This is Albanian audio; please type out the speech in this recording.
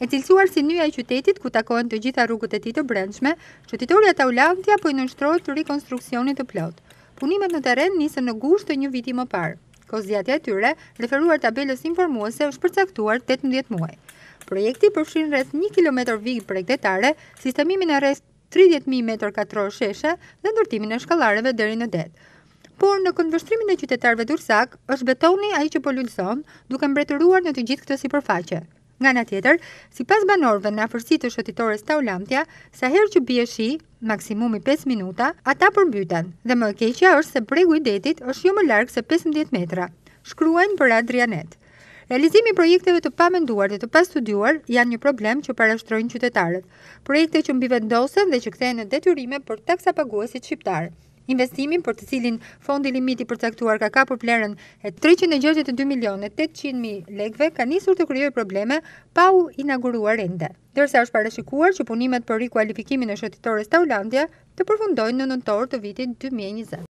E cilësuar si njëja i qytetit ku takohen të gjitha rrugët e ti të brendshme, qytetoria Taulantia po i nështroj të rekonstruksionit të plot. Punimet në teren nisën në gusht të një viti më parë. Kozijatja e tyre, referuar tabelës informuese, është përcaktuar 18 muaj. Projekti përshin rreth 1 km vijë projektetare, sistemimin e rreth 30.000 m2 sheshe dhe ndërtimin e shkallareve dheri në detë por në këndvështrimin e qytetarve dursak është betoni a i që pëllullëson po duke mbretëruar në të gjithë këtë si përfaqe. Nga në tjetër, si pas banorve në afërsi të shëtitores të ulamtja, sa herë që bje shi, maksimumi 5 minuta, ata përbytan dhe më keqja është se bregu i detit është jo më largë se 15 metra. Shkruajnë për Adrianet. Realizimi projekteve të pamenduar dhe të pastuduar janë një problem që parashtrojnë qytetarët. Projekte që mbive ndosën dhe që kthehen në detyrime për taksa paguesit shqiptarë. Investimin për të cilin fondi limiti përcaktuar ka kapur plerën e 362 800 800.000 lekve ka nisur të kryoj probleme pa u inauguruar ende. Dërsa është parashikuar që punimet për rikualifikimin e shëtitores Ulandja të përfundojnë në nëntor të vitin 2020.